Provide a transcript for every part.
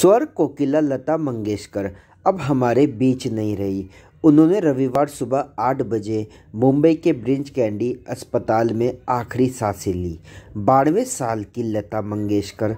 स्वर कोकिला लता मंगेशकर अब हमारे बीच नहीं रही उन्होंने रविवार सुबह आठ बजे मुंबई के ब्रिंज कैंडी अस्पताल में आखिरी सांसें ली बानवे साल की लता मंगेशकर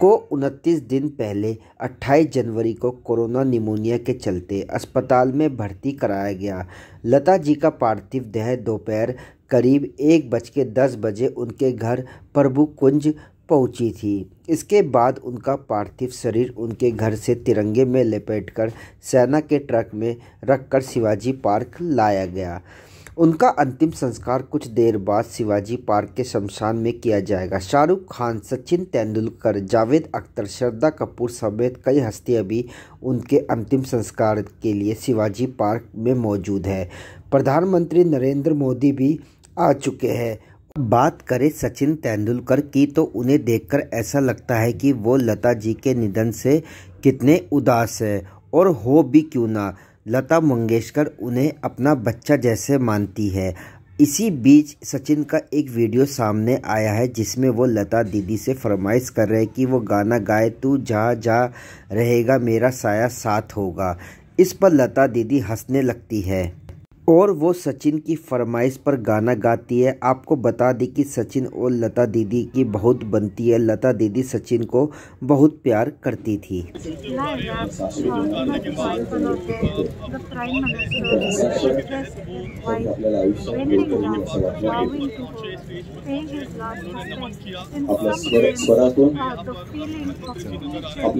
को उनतीस दिन पहले 28 जनवरी को कोरोना निमोनिया के चलते अस्पताल में भर्ती कराया गया लता जी का पार्थिव देह दोपहर करीब एक बज के दस बजे उनके घर प्रभु कुंज पहुंची थी इसके बाद उनका पार्थिव शरीर उनके घर से तिरंगे में लपेटकर सेना के ट्रक में रखकर शिवाजी पार्क लाया गया उनका अंतिम संस्कार कुछ देर बाद शिवाजी पार्क के शमशान में किया जाएगा शाहरुख खान सचिन तेंदुलकर जावेद अख्तर श्रद्धा कपूर समेत कई हस्तियां भी उनके अंतिम संस्कार के लिए शिवाजी पार्क में मौजूद है प्रधानमंत्री नरेंद्र मोदी भी आ चुके हैं बात करें सचिन तेंदुलकर की तो उन्हें देखकर ऐसा लगता है कि वो लता जी के निधन से कितने उदास है और हो भी क्यों ना लता मंगेशकर उन्हें अपना बच्चा जैसे मानती है इसी बीच सचिन का एक वीडियो सामने आया है जिसमें वो लता दीदी से फरमाइश कर रहे हैं कि वो गाना गाए तू जा जा रहेगा मेरा साया साथ होगा इस पर लता दीदी हंसने लगती है और वो सचिन की फरमाइश पर गाना गाती है आपको बता दें कि सचिन और लता दीदी की बहुत बनती है लता दीदी सचिन को बहुत प्यार करती थी आपल्याला आपल्या स्वर स्वरातून आपल्या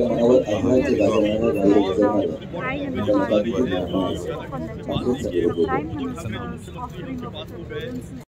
मनावर आहाराचे गाजवणाऱ्या गायक करणाऱ्या त्याला